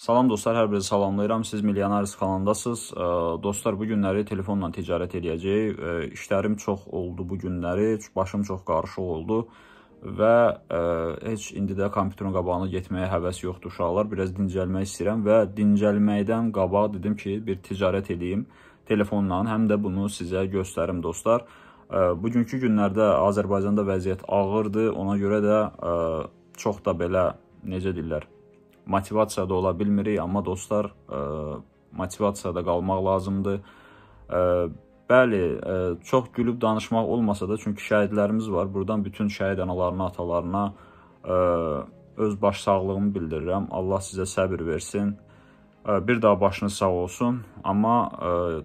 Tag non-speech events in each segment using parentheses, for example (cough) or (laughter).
Salam dostlar, hər birinizi salamlayıram. Siz Milyonaris kanalındasınız. Dostlar, bu günləri telefonla ticarət eləyəcəyik. İşlərim çox oldu bu günləri, başım çox qarışıq oldu və heç indi də kompüterin qabağına getməyə həvəs yoxdur uşaqlar. Biraz dincəlmək istəyirəm və dincəlməkdən qabaq dedim ki, bir ticarət eləyim telefonla. Həm də bunu sizə göstərim dostlar. Bugünkü günlərdə Azərbaycanda vəziyyət ağırdır. Ona görə də çox da belə necə deyirlər, motivasiyada ola bilmirik, amma dostlar, ə, e, motivasiyada qalmaq lazımdır. Ə, e, bəli, ə, e, çox gülüb danışmaq olmasa da, çünki şəhidlərimiz var. Burdan bütün şəhid analarına, atalarına ə, öz başsağlığımı bildirirəm. Allah sizə səbir versin. Ə, bir daha başınız sağ olsun. Amma ə,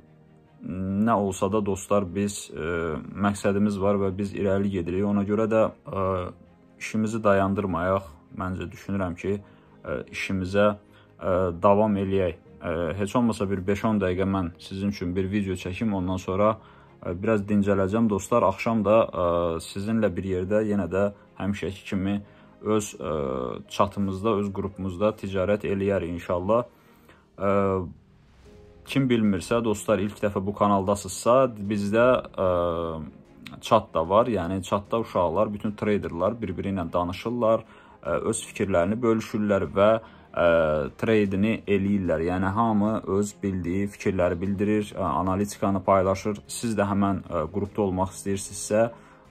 nə olsa da dostlar, biz ə, məqsədimiz var və biz irəli gedirik. Ona görə də ə, işimizi dayandırmayaq. Məncə düşünürəm ki, E, işimizə e, davam eləyək. E, heç olmasa bir 5-10 dəqiqə mən sizin üçün bir video çəkim, ondan sonra biraz dincələcəm dostlar. Axşam da sizinlə bir yerdə yenə də həmişəki kimi öz çatımızda, öz qrupumuzda ticarət eləyər inşallah. Kim bilmirsə dostlar, ilk dəfə bu kanaldasınızsa, bizdə çat da var. Yəni çatda uşaqlar, bütün treyderlar bir-biri ilə danışırlar öz fikirlərini bölüşürlər və ə, trade-ini eləyirlər. Yəni hamı öz bildiyi fikirləri bildirir, ə, analitikanı paylaşır. Siz də həmin ə, qrupda olmaq istəyirsinizsə,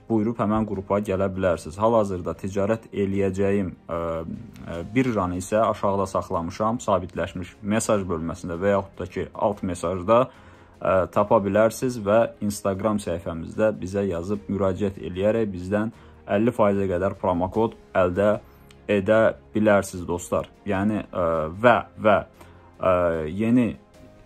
buyurub həmin qrupa gələ bilərsiniz. Hal-hazırda ticarət eləyəcəyim ə, ə, birjanı isə aşağıda saxlamışam, sabitləşmiş mesaj bölməsində və yaxud da ki, alt mesajda ə, tapa bilərsiniz və Instagram səhifəmizdə bizə yazıb müraciət eləyərək bizdən 50%-ə qədər promokod əldə edəcəksiniz edə bilərsiniz dostlar. Yəni ə, e, və və ə, e, yeni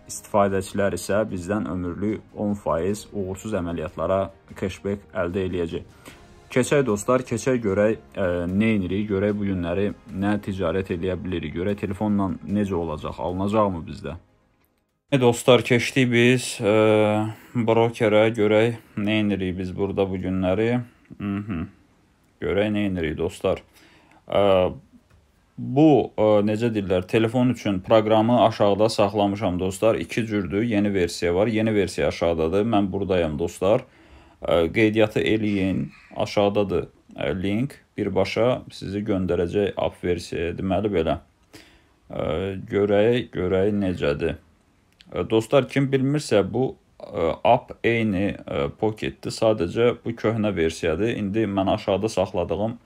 istifadəçilər isə bizdən ömürlük 10% uğursuz əməliyyatlara cashback əldə eləyəcək. Keçək dostlar, keçək görək e, nə edirik, görək bu günləri nə ticarət eləyə bilirik, görək telefonla necə olacaq, alınacaqmı bizdə? E, dostlar, keçdik biz e, brokerə, görək nə edirik biz burada bu günləri. Mhm. Görək nə edirik dostlar. Bu necə deyirlər, telefon üçün proqramı aşağıda saxlamışam dostlar. 2 cürdür. Yeni versiya var. Yeni versiya aşağıdadır. Mən burdayam dostlar. Qeydiyyatı eləyin. Aşağıdadır link. Birbaşa sizi göndərəcək app versiyaya. Deməli belə. Görək, görək necədir. Dostlar kim bilmirsə bu app eyni Pocket-dir. Sadəcə bu köhnə versiyadır. İndi mən aşağıda saxladığım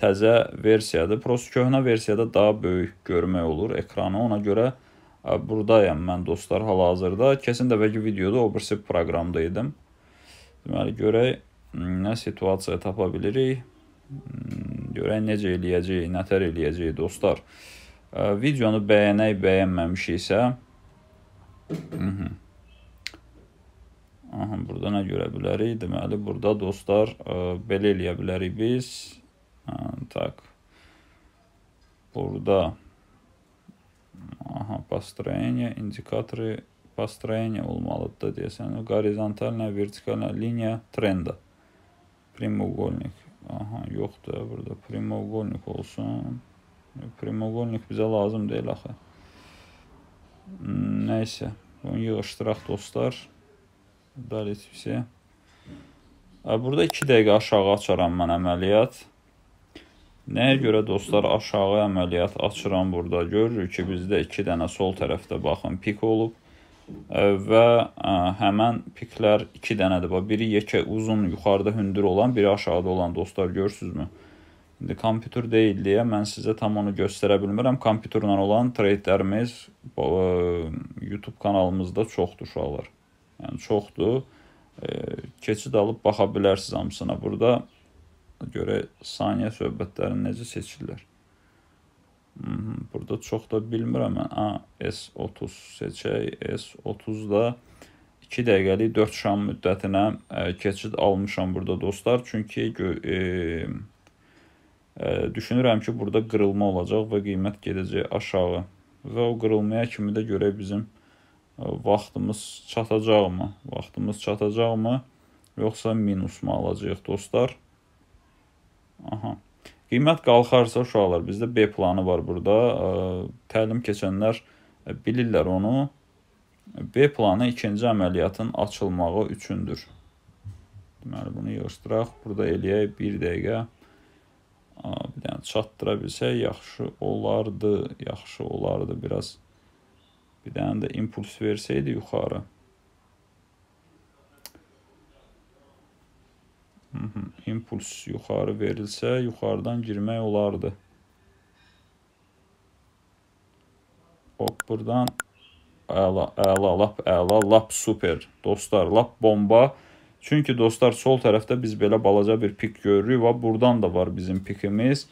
təzə versiyadır. Prost köhnə versiyada daha böyük görmək olur ekranı. Ona görə buradayam mən dostlar hal-hazırda. Keçən dəfəki videoda o birisi proqramda idim. Deməli görək hmm, nə situasiya tapa bilirik. Hmm, görək necə eləyəcəyik, nətər eləyəcəyik dostlar. Videonu bəyənək, bəyənməmişiksə mhm. Aha, burada nə görə bilərik? Deməli, burada dostlar, ə, belə eləyə bilərik biz. Так. Burada aha построение indikatoru построение olmalıdır deyəsən. Horizontal nə, vertikal nə, liniya trenda. Primoqolnik. Aha, yoxdur burada. Primoqolnik olsun. Primoqolnik bizə lazım deyil axı. Nəysə, bunu yığışdıraq dostlar. Dalit bizə. Burada 2 dəqiqə aşağı açaram mən əməliyyat. Nəyə görə dostlar aşağı əməliyyat açıram burada görürük ki, bizdə 2 dənə sol tərəfdə baxın pik olub e, və e, həmən piklər 2 dənədir. Bax biri yekə uzun yuxarıda hündür olan, biri aşağıda olan dostlar görürsüzmü? İndi kompüter deyil deyə mən sizə tam onu göstərə bilmirəm. Kompüterlə olan treytlərimiz e, YouTube kanalımızda çoxdur uşaqlar. Yəni çoxdur. Keçid alıb baxa bilərsiniz hamısına. Burada Görək saniyə söhbətlərini necə seçirlər. Mhm, burada çox da bilmirəm mən. A, S30 seçək. S30-da 2 dəqiqəlik 4 şam müddətinə e, keçid almışam burada dostlar. Çünki e, e, düşünürəm ki, burada qırılma olacaq və qiymət gedəcək aşağı. Və o qırılmaya kimi də görək bizim e, vaxtımız çatacaqmı? Vaxtımız çatacaqmı? Yoxsa minus mu alacağıq dostlar? Aha. Qiymət qalxarsa uşaqlar, bizdə B planı var burada. Təlim keçənlər bilirlər onu. B planı ikinci əməliyyatın açılmağı üçündür. Deməli bunu yığışdıraq. Burada eləyək 1 dəqiqə. Bir dənə çatdıra bilsək yaxşı olardı. Yaxşı olardı biraz. Bir dənə də impuls versəydi yuxarı. İmpuls yuxarı verilsə, yuxarıdan girmək olardı. Hop, buradan əla, əla, lap, əla, lap super. Dostlar, lap bomba. Çünki dostlar, sol tərəfdə biz belə balaca bir pik görürük və buradan da var bizim pikimiz.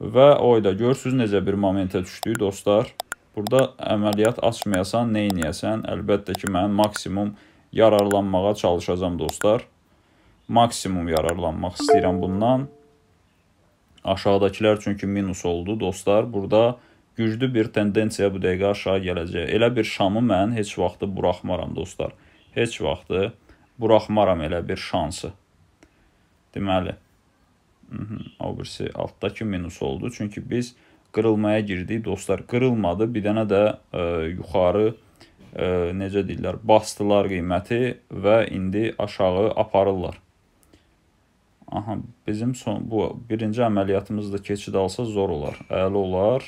Və oyda görürsünüz necə bir momentə düşdük dostlar. Burada əməliyyat açmayasan, neyniyəsən? Əlbəttə ki, mən maksimum yararlanmağa çalışacam dostlar maksimum yararlanmaq istəyirəm bundan. Aşağıdakılar çünki minus oldu dostlar. Burada güclü bir tendensiya bu dəqiqə aşağı gələcək. Elə bir şamı mən heç vaxtı buraxmaram dostlar. Heç vaxtı buraxmaram elə bir şansı. Deməli, mhm, o birisi altdakı minus oldu. Çünki biz qırılmaya girdik dostlar. Qırılmadı. Bir dənə də ə, e, yuxarı ə, e, necə deyirlər, bastılar qiyməti və indi aşağı aparırlar. Aha, bizim son bu birinci əməliyyatımızda keçid alsa zor olar. Əli olar.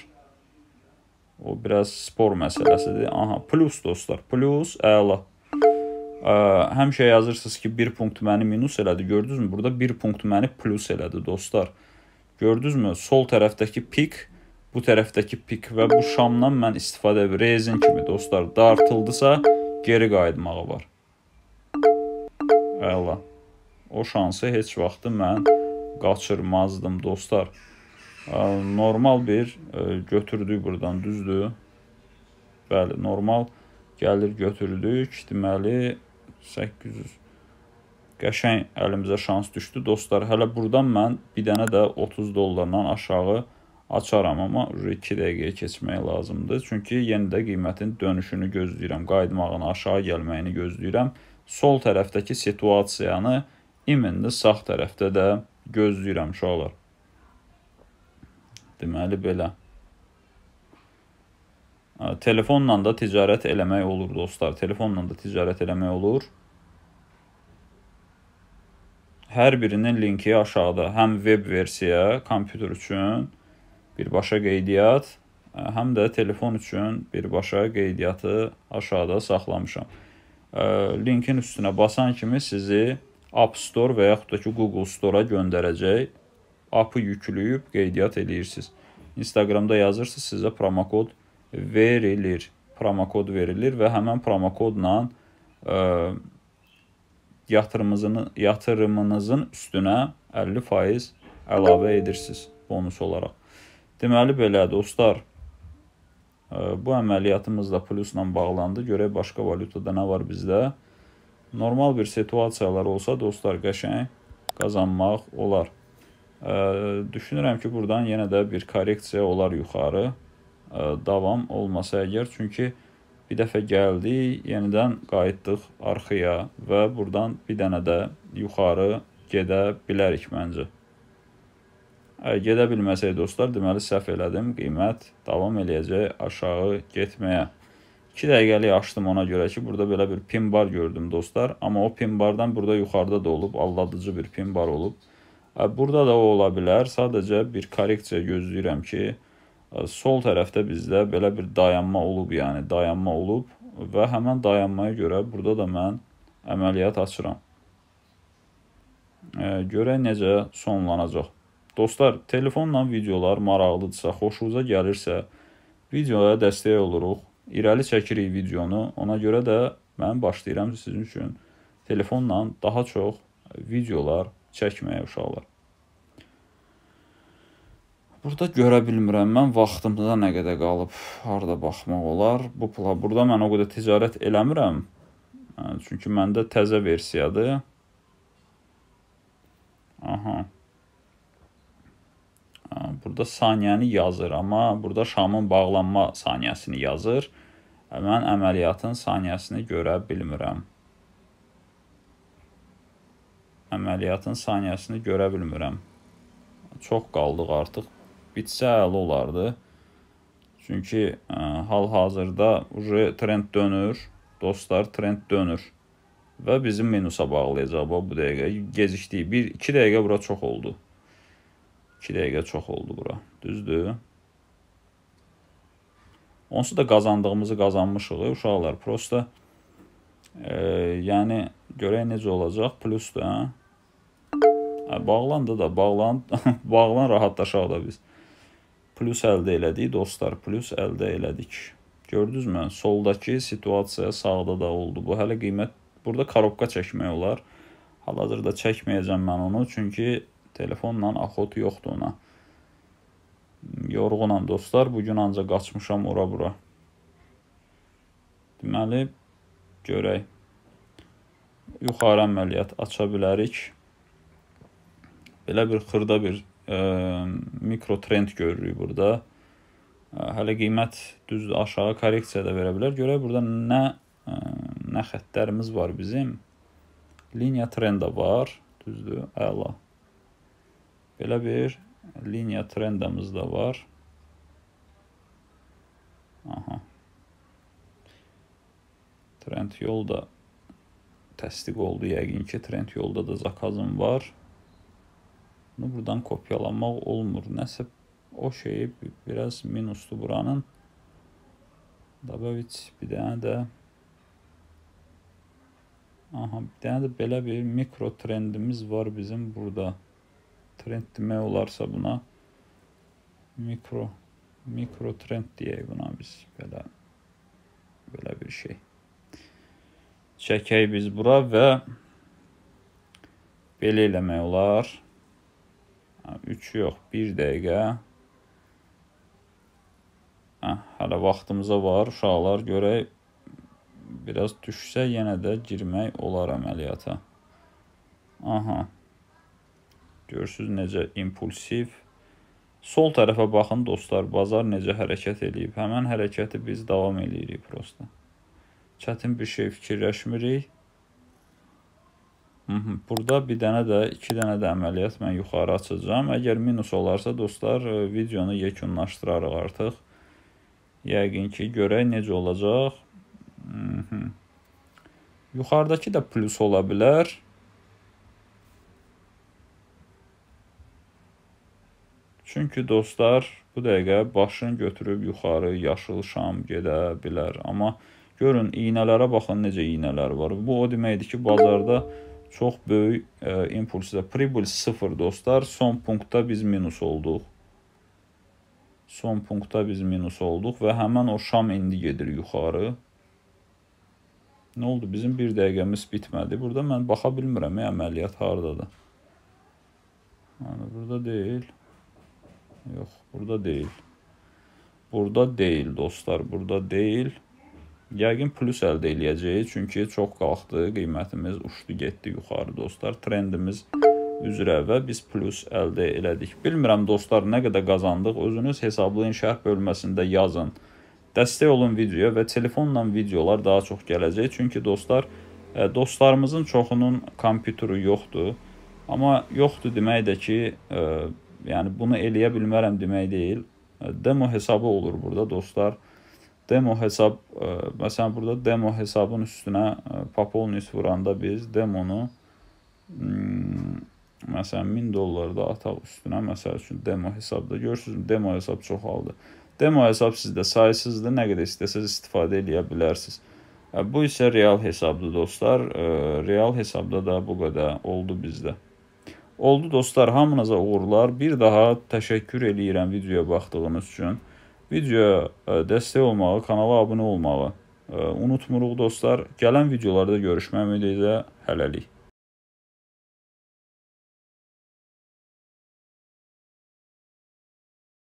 O biraz spor məsələsidir. Aha, plus dostlar, plus əla. Ə, həmişə yazırsınız ki, 1 punkt məni minus elədi. Gördünüzmü? Burada 1 punkt məni plus elədi dostlar. Gördünüzmü? Sol tərəfdəki pik bu tərəfdəki pik və bu şamdan mən istifadə edirəm. Rezin kimi dostlar dartıldısa geri qayıtmağı var. Əla. O şansı heç vaxtı mən qaçırmazdım dostlar. Normal bir götürdük burdan, düzdür? Bəli, normal gəlir götürdük. Deməli 800 qəşəng əlimizə şans düşdü dostlar. Hələ burdan mən bir dənə də 30 dollardan aşağı açaram, amma 2 dəqiqəyə keçmək lazımdır. Çünki yenə də qiymətin dönüşünü gözləyirəm, qayıtmağını, aşağı gəlməyini gözləyirəm. Sol tərəfdəki situasiyanı İmendə sağ tərəfdə də gözləyirəm uşaqlar. Deməli belə. Telefonla da ticarət eləmək olur dostlar. Telefonla da ticarət eləmək olur. Hər birinin linki aşağıda. Həm veb versiya, kompüter üçün birbaşa qeydiyyat, həm də telefon üçün birbaşa qeydiyyatı aşağıda saxlamışam. Linkin üstünə basan kimi sizi App Store və yaxud da ki Google Store-a göndərəcək app-ı yükləyib qeydiyyat eləyirsiniz. Instagramda yazırsınız, sizə promokod verilir. Promokod verilir və həmin promokodla ə, e, yatırımınızın yatırımınızın üstünə 50% əlavə edirsiniz bonus olaraq. Deməli belə dostlar, ə, e, bu əməliyyatımız da plusla bağlandı. Görək başqa valyutada nə var bizdə? normal bir situasiyalar olsa dostlar qəşəng qazanmaq olar. Ə, düşünürəm ki, burdan yenə də bir korreksiya olar yuxarı. Ə, davam olmasa əgər, çünki bir dəfə gəldik, yenidən qayıtdıq arxaya və burdan bir dənə də yuxarı gedə bilərik məncə. Ə, gedə bilməsək dostlar, deməli səhv elədim. Qiymət davam eləyəcək aşağı getməyə. 2 dəqiqəlik açdım ona görə ki, burada belə bir pin bar gördüm dostlar. Amma o pin bardan burada yuxarıda da olub, alladıcı bir pin bar olub. Burada da o ola bilər. Sadəcə bir korreksiya gözləyirəm ki, sol tərəfdə bizdə belə bir dayanma olub, yəni dayanma olub və həmən dayanmaya görə burada da mən əməliyyat açıram. Görək necə sonlanacaq. Dostlar, telefonla videolar maraqlıdırsa, xoşunuza gəlirsə, videoya dəstək oluruq irəli çəkirik videonu. Ona görə də mən başlayıram sizin üçün telefonla daha çox videolar çəkməyə uşaqlar. Burada görə bilmirəm mən vaxtımda nə qədər qalıb, harda baxmaq olar. Bu plan burada mən o qədər ticarət eləmirəm. Çünki məndə təzə versiyadır. Aha. Burada saniyəni yazır, amma burada şamın bağlanma saniyəsini yazır. Mən əməliyyatın saniyəsini görə bilmirəm. Əməliyyatın saniyəsini görə bilmirəm. Çox qaldıq artıq. Bitsə əli olardı. Çünki hal-hazırda uje trend dönür, dostlar trend dönür və bizim minusa bağlayacaq bu dəqiqə. Gecikdik. 1-2 dəqiqə bura çox oldu. 2 dəqiqə çox oldu bura. Düzdür? Onsuz da qazandığımızı qazanmışıq uşaqlar. Prosta e, yəni görək necə olacaq. Plus da hə? Hə, bağlandı da, bağlan (laughs) bağlan rahatlaşaq da biz. Plus əldə elədik dostlar, plus əldə elədik. Gördünüzmü? Soldakı situasiya sağda da oldu. Bu hələ qiymət burada korobka çəkmək olar. Hal-hazırda çəkməyəcəm mən onu, çünki telefonla axotu yoxdur ona. Yorğunam dostlar. Bu gün ancaq qaçmışam ora-bura. Deməli, görək. Yuxarı əməliyyat aça bilərik. Belə bir xırda bir ə, e, mikro trend görürük burada. E, hələ qiymət düzdür, aşağı korreksiya da verə bilər. Görək burada nə ə, e, nə xəttlərimiz var bizim. Liniya trend də var, düzdür? Əla. Belə bir Liniya trendimiz də var. Aha. Trend yol da təsdiq oldu yəqin ki, trend yolda da zakazım var. Bunu buradan kopyalamaq olmur. Nəsə o şeyi biraz minuslu buranın. Dabavit bir dənə də Aha, bir dənə də belə bir mikro trendimiz var bizim burada trend demək olarsa buna mikro mikro trend deyək buna biz belə belə bir şey. Çəkək biz bura və belə eləmək olar. 3 yox, 1 dəqiqə. Hə, hələ vaxtımıza var uşaqlar görək biraz düşsə yenə də girmək olar əməliyyata. Aha. Görürsüz necə impulsiv. Sol tərəfə baxın dostlar, bazar necə hərəkət eləyib. Həmən hərəkəti biz davam eləyirik prosta. Çətin bir şey fikirləşmirik. Burada bir dənə də, iki dənə də əməliyyat mən yuxarı açacağam. Əgər minus olarsa dostlar, e, videonu yekunlaşdırarıq artıq. Yəqin ki, görək necə olacaq. Yuxarıdakı da plus ola bilər. Çünki dostlar, bu dəqiqə başını götürüb yuxarı yaşıl şam gedə bilər. Amma görün iynələrə baxın necə iynələr var. Bu o deməkdir ki, bazarda çox böyük e, impulsda pribul 0 dostlar. Son punktda biz minus olduq. Son punktda biz minus olduq və həmin o şam indi gedir yuxarı. Nə oldu? Bizim 1 dəqiqəmiz bitmədi. Burada mən baxa bilmirəm, e, əməliyyat hardadır. Yəni burada deyil. Yox, burada deyil. Burada deyil dostlar, burada deyil. Yəqin plus əldə eləyəcəyik, çünki çox qalxdı, qiymətimiz uçdu, getdi yuxarı dostlar. Trendimiz üzrə və biz plus əldə elədik. Bilmirəm dostlar, nə qədər qazandıq, özünüz hesablayın, şərh bölməsində yazın. Dəstək olun videoya və telefonla videolar daha çox gələcək. Çünki dostlar, e, dostlarımızın çoxunun kompüteri yoxdur. Amma yoxdur demək də ki, e, yəni bunu eləyə bilmərəm demək deyil. E, demo hesabı olur burada dostlar. Demo hesab ə, e, məsələn burada demo hesabın üstünə e, popolnis vuranda biz demonu hmm, məsələn 1000 dollarda ataq üstünə məsəl üçün demo hesabda görürsüz demo hesab çoxaldı. Demo hesab sizdə sayısızdır, nə qədər istəsəz istifadə eləyə bilərsiniz. Bu isə real hesabdır dostlar. Real hesabda da bu qədər oldu bizdə. Oldu dostlar, hamınıza uğurlar. Bir daha təşəkkür eləyirəm videoya baxdığınız üçün. Videoya e, dəstək olmağı, kanala abunə olmağı e, unutmuruq dostlar. Gələn videolarda görüşmək ümidilə hələlik.